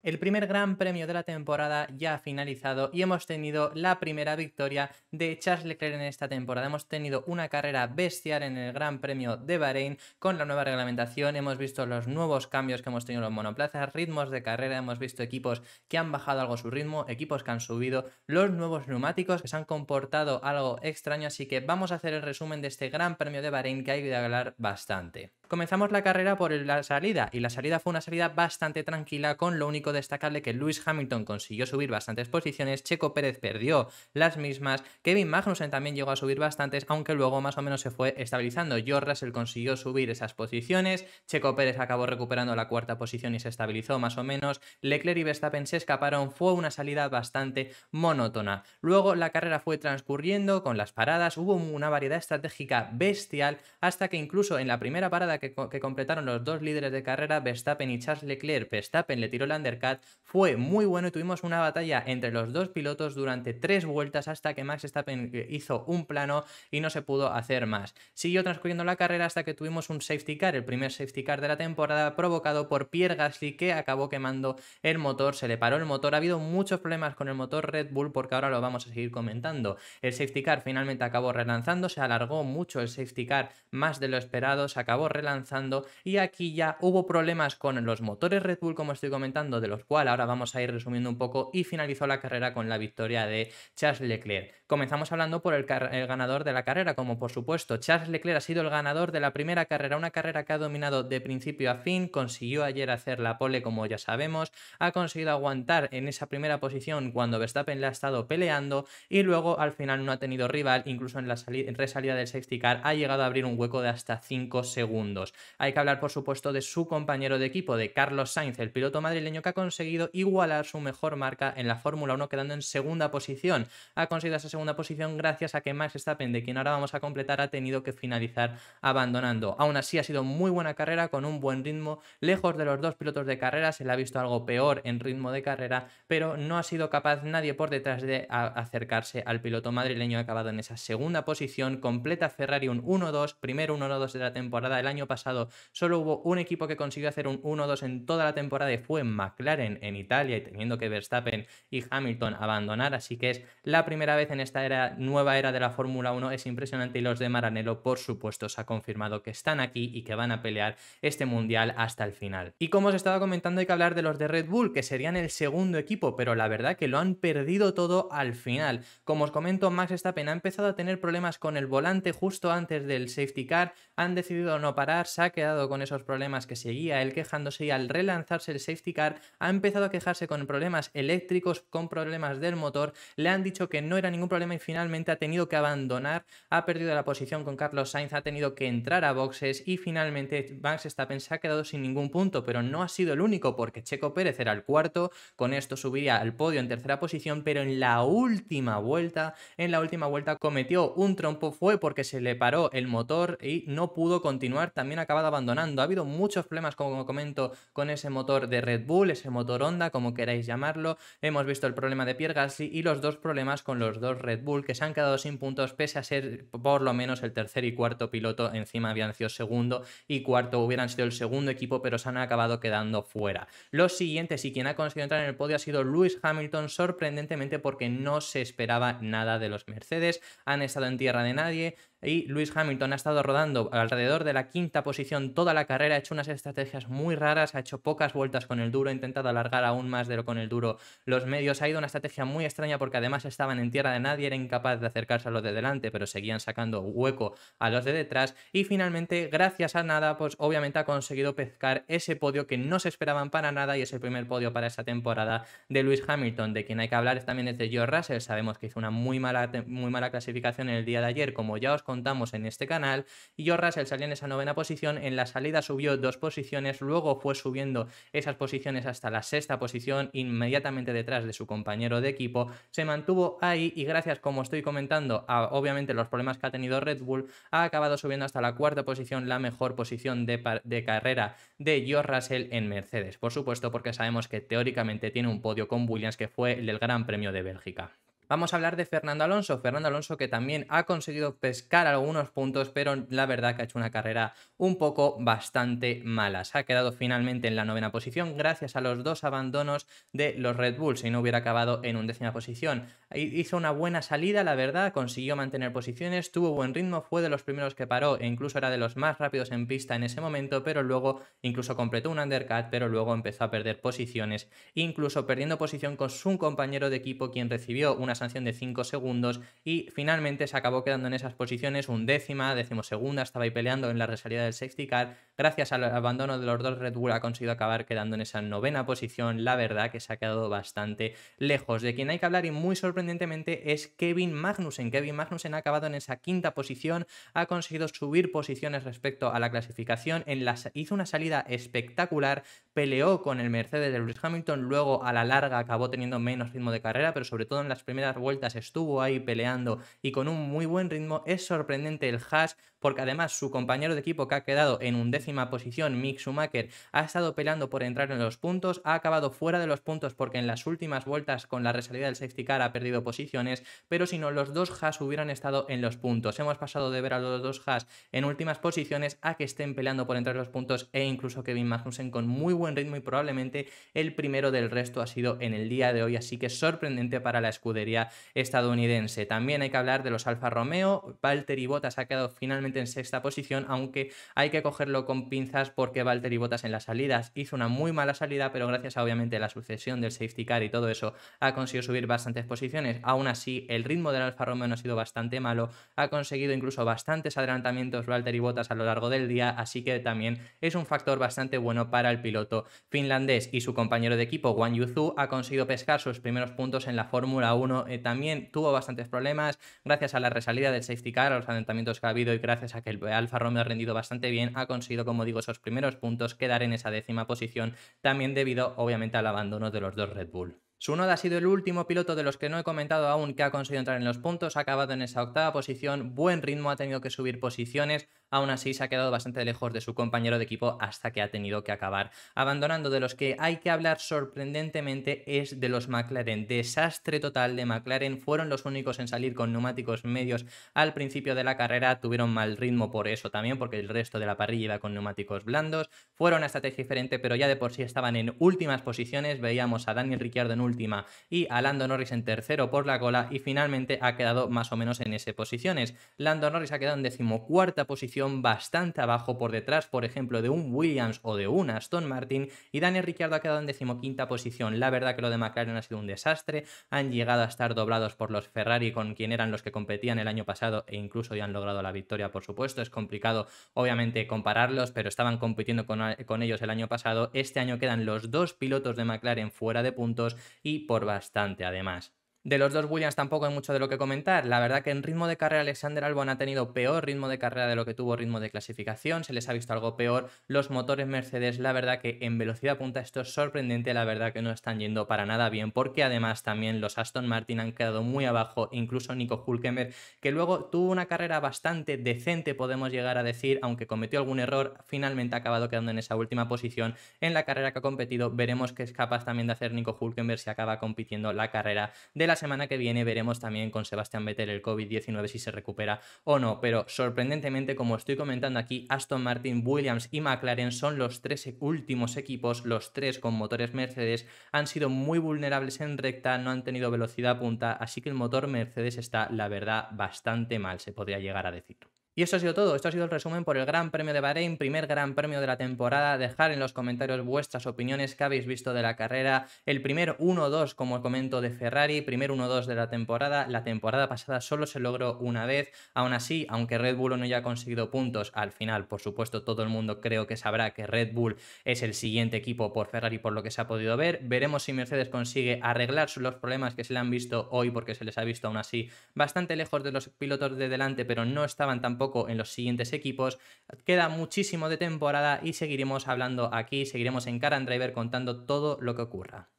El primer gran premio de la temporada ya ha finalizado y hemos tenido la primera victoria de Charles Leclerc en esta temporada. Hemos tenido una carrera bestial en el Gran Premio de Bahrein con la nueva reglamentación. Hemos visto los nuevos cambios que hemos tenido en los monoplazas, ritmos de carrera, hemos visto equipos que han bajado algo su ritmo, equipos que han subido, los nuevos neumáticos que se han comportado algo extraño. Así que vamos a hacer el resumen de este Gran Premio de Bahrein que hay que hablar bastante. Comenzamos la carrera por la salida y la salida fue una salida bastante tranquila con lo único destacable que Lewis Hamilton consiguió subir bastantes posiciones, Checo Pérez perdió las mismas, Kevin Magnussen también llegó a subir bastantes, aunque luego más o menos se fue estabilizando. George Russell consiguió subir esas posiciones, Checo Pérez acabó recuperando la cuarta posición y se estabilizó más o menos, Leclerc y Verstappen se escaparon, fue una salida bastante monótona. Luego la carrera fue transcurriendo con las paradas, hubo una variedad estratégica bestial hasta que incluso en la primera parada que, completaron los dos líderes de carrera, Verstappen y Charles Leclerc, Verstappen le tiró el under fue muy bueno y tuvimos una batalla entre los dos pilotos durante tres vueltas hasta que Max Stappen hizo un plano y no se pudo hacer más. Siguió transcurriendo la carrera hasta que tuvimos un safety car, el primer safety car de la temporada provocado por Pierre Gasly que acabó quemando el motor, se le paró el motor, ha habido muchos problemas con el motor Red Bull porque ahora lo vamos a seguir comentando. El safety car finalmente acabó relanzando, se alargó mucho el safety car más de lo esperado, se acabó relanzando y aquí ya hubo problemas con los motores Red Bull como estoy comentando los cuales ahora vamos a ir resumiendo un poco, y finalizó la carrera con la victoria de Charles Leclerc comenzamos hablando por el, ganador de la carrera, como por supuesto Charles Leclerc ha sido el ganador de la primera carrera, una carrera que ha dominado de principio a fin, consiguió ayer hacer la pole como ya sabemos, ha conseguido aguantar en esa primera posición cuando Verstappen le ha estado peleando y luego al final no ha tenido rival, incluso en la en resalida del safety car ha llegado a abrir un hueco de hasta 5 segundos. Hay que hablar por supuesto de su compañero de equipo, de Carlos Sainz, el piloto madrileño que ha conseguido igualar su mejor marca en la Fórmula 1 quedando en segunda posición. Ha conseguido esa segunda posición gracias a que Max Stappen de quien ahora vamos a completar, ha tenido que finalizar abandonando. Aún así ha sido muy buena carrera con un buen ritmo, lejos de los dos pilotos de carrera, se le ha visto algo peor en ritmo de carrera, pero no ha sido capaz nadie por detrás de acercarse al piloto madrileño ha acabado en esa segunda posición, completa Ferrari un 1-2, primero 1-2 de la temporada, el año pasado solo hubo un equipo que consiguió hacer un 1-2 en toda la temporada y fue McLaren en Italia y teniendo que Verstappen y Hamilton abandonar, así que es la primera vez en esta era, nueva era de la Fórmula 1 es impresionante y los de Maranello, por supuesto, se ha confirmado que están aquí y que van a pelear este mundial hasta el final. Y como os estaba comentando, hay que hablar de los de Red Bull, que serían el segundo equipo, pero la verdad que lo han perdido todo al final. Como os comento, Max Stappen ha empezado a tener problemas con el volante justo antes del safety car, han decidido no parar, se ha quedado con esos problemas que seguía él quejándose y al relanzarse el safety car ha empezado a quejarse con problemas eléctricos, con problemas del motor, le han dicho que no era ningún problema y finalmente ha tenido que abandonar, ha perdido la posición con Carlos Sainz, ha tenido que entrar a boxes y finalmente Max Verstappen se ha quedado sin ningún punto, pero no ha sido el único porque Checo Pérez era el cuarto, con esto subiría al podio en tercera posición, pero en la última vuelta, en la última vuelta cometió un trompo, fue porque se le paró el motor y no pudo continuar, también ha acabado abandonando. Ha habido muchos problemas, como comento, con ese motor de Red Bull, ese motor Honda, como queráis llamarlo. Hemos visto el problema de Pierre Gassi y los dos problemas con los dos Red Bull, que se han quedado sin puntos pese a ser por lo menos el tercer y cuarto piloto. Encima habían sido segundo y cuarto, hubieran sido el segundo equipo, pero se han acabado quedando fuera. Los siguientes y quien ha conseguido entrar en el podio ha sido Lewis Hamilton, sorprendentemente porque no se esperaba nada de los Mercedes. Han estado en tierra de nadie, y Lewis Hamilton ha estado rodando alrededor de la quinta posición toda la carrera, ha hecho unas estrategias muy raras, ha hecho pocas vueltas con el duro, ha intentado alargar aún más de lo con el duro los medios, ha ido una estrategia muy extraña porque además estaban en tierra de nadie, era incapaz de acercarse a los de delante, pero seguían sacando hueco a los de detrás. Y finalmente, gracias a nada, pues obviamente ha conseguido pescar ese podio que no se esperaban para nada y es el primer podio para esa temporada de Lewis Hamilton, de quien hay que hablar también es de George Russell, sabemos que hizo una muy mala, muy mala clasificación el día de ayer, como ya os contamos en este canal. Y Russell salió en esa novena posición, en la salida subió dos posiciones, luego fue subiendo esas posiciones hasta la sexta posición, inmediatamente detrás de su compañero de equipo, se mantuvo ahí y gracias, como estoy comentando, a obviamente los problemas que ha tenido Red Bull, ha acabado subiendo hasta la cuarta posición, la mejor posición de, de carrera de George Russell en Mercedes, por supuesto porque sabemos que teóricamente tiene un podio con Williams que fue el del Gran Premio de Bélgica. Vamos a hablar de Fernando Alonso. Fernando Alonso que también ha conseguido pescar algunos puntos, pero la verdad que ha hecho una carrera un poco bastante mala. Se ha quedado finalmente en la novena posición gracias a los dos abandonos de los Red Bulls. Si no hubiera acabado en décima posición. Hizo una buena salida, la verdad, consiguió mantener posiciones, tuvo buen ritmo, fue de los primeros que paró e incluso era de los más rápidos en pista en ese momento, pero luego incluso completó un undercut, pero luego empezó a perder posiciones, incluso perdiendo posición con su compañero de equipo quien recibió unas sanción de 5 segundos y finalmente se acabó quedando en esas posiciones un décimo decimosegunda, estaba ahí peleando en la resalida del Sextical. Gracias al abandono de los dos, Red Bull ha conseguido acabar quedando en esa novena posición. La verdad que se ha quedado bastante lejos. De quien hay que hablar y muy sorprendentemente es Kevin Magnussen. Kevin Magnussen ha acabado en esa quinta posición, ha conseguido subir posiciones respecto a la clasificación. En hizo una salida espectacular, peleó con el Mercedes de Lewis Hamilton, luego a la larga acabó teniendo menos ritmo de carrera, pero sobre todo en las primeras vueltas estuvo ahí peleando y con un muy buen ritmo. Es sorprendente el Haas porque además su compañero de equipo que ha quedado en un décimo posición, Mick Schumacher ha estado peleando por entrar en los puntos, ha acabado fuera de los puntos porque en las últimas vueltas con la resalida del safety car ha perdido posiciones, pero si no, los dos Haas hubieran estado en los puntos. Hemos pasado de ver a los dos Haas en últimas posiciones a que estén peleando por entrar en los puntos e incluso Kevin Magnussen con muy buen ritmo y probablemente el primero del resto ha sido en el día de hoy, así que sorprendente para la escudería estadounidense. También hay que hablar de los Alfa Romeo, Valtteri Bottas ha quedado finalmente en sexta posición, aunque hay que cogerlo con pinzas porque Valtteri Bottas en las salidas hizo una muy mala salida, pero gracias a, obviamente la sucesión del safety car y todo eso ha conseguido subir bastantes posiciones. Aún así, el ritmo del Alfa Romeo no ha sido bastante malo, ha conseguido incluso bastantes adelantamientos Valtteri Bottas a lo largo del día, así que también es un factor bastante bueno para el piloto finlandés y su compañero de equipo Wang Yuzu ha conseguido pescar sus primeros puntos en la Fórmula 1. Eh, también tuvo bastantes problemas gracias a la resalida del safety car, a los adelantamientos que ha habido y gracias a que el Alfa Romeo ha rendido bastante bien, ha conseguido como digo, esos primeros puntos, quedar en esa décima posición, también debido obviamente al abandono de los dos Red Bull. Sunoda ha sido el último piloto de los que no he comentado aún que ha conseguido entrar en los puntos, ha acabado en esa octava posición, buen ritmo, ha tenido que subir posiciones, aún así se ha quedado bastante lejos de su compañero de equipo hasta que ha tenido que acabar abandonando. De los que hay que hablar sorprendentemente es de los McLaren. Desastre total de McLaren, fueron los únicos en salir con neumáticos medios al principio de la carrera, tuvieron mal ritmo por eso también, porque el resto de la parrilla iba con neumáticos blandos, fueron a estrategia diferente, pero ya de por sí estaban en últimas posiciones, veíamos a Daniel Ricciardo en Última y a Lando Norris en tercero por la cola y finalmente ha quedado más o menos en ese posiciones. Lando Norris ha quedado en decimocuarta posición, bastante abajo por detrás, por ejemplo, de un Williams o de un Aston Martin y Daniel Ricciardo ha quedado en decimoquinta posición. La verdad que lo de McLaren ha sido un desastre, han llegado a estar doblados por los Ferrari con quien eran los que competían el año pasado e incluso ya han logrado la victoria, por supuesto. Es complicado, obviamente, compararlos, pero estaban compitiendo con ellos el año pasado. Este año quedan los dos pilotos de McLaren fuera de puntos y por bastante además. De los dos Williams tampoco hay mucho de lo que comentar. La verdad que en ritmo de carrera Alexander Albon ha tenido peor ritmo de carrera de lo que tuvo ritmo de clasificación, se les ha visto algo peor. Los motores Mercedes, la verdad que en velocidad punta esto es sorprendente, la verdad que no están yendo para nada bien, porque además también los Aston Martin han quedado muy abajo, incluso Nico Hulkenberg, que luego tuvo una carrera bastante decente, podemos llegar a decir, aunque cometió algún error, finalmente ha acabado quedando en esa última posición. En la carrera que ha competido veremos que es capaz también de hacer Nico Hulkenberg si acaba compitiendo la carrera de la semana que viene veremos también con Sebastián Vettel el COVID-19 si se recupera o no, pero sorprendentemente, como estoy comentando aquí, Aston Martin, Williams y McLaren son los tres últimos equipos, los tres con motores Mercedes, han sido muy vulnerables en recta, no han tenido velocidad punta, así que el motor Mercedes está, la verdad, bastante mal, se podría llegar a decir. Y eso ha sido todo, esto ha sido el resumen por el Gran Premio de Bahrein, primer Gran Premio de la temporada. Dejar en los comentarios vuestras opiniones que habéis visto de la carrera, el primer 1-2 como comento de Ferrari, primer 1-2 de la temporada. La temporada pasada solo se logró una vez, aún así, aunque Red Bull no haya conseguido puntos, al final, por supuesto, todo el mundo creo que sabrá que Red Bull es el siguiente equipo por Ferrari por lo que se ha podido ver. Veremos si Mercedes consigue arreglar los problemas que se le han visto hoy porque se les ha visto aún así bastante lejos de los pilotos de delante, pero no estaban tampoco en los siguientes equipos. Queda muchísimo de temporada y seguiremos hablando aquí, seguiremos en Car and Driver contando todo lo que ocurra.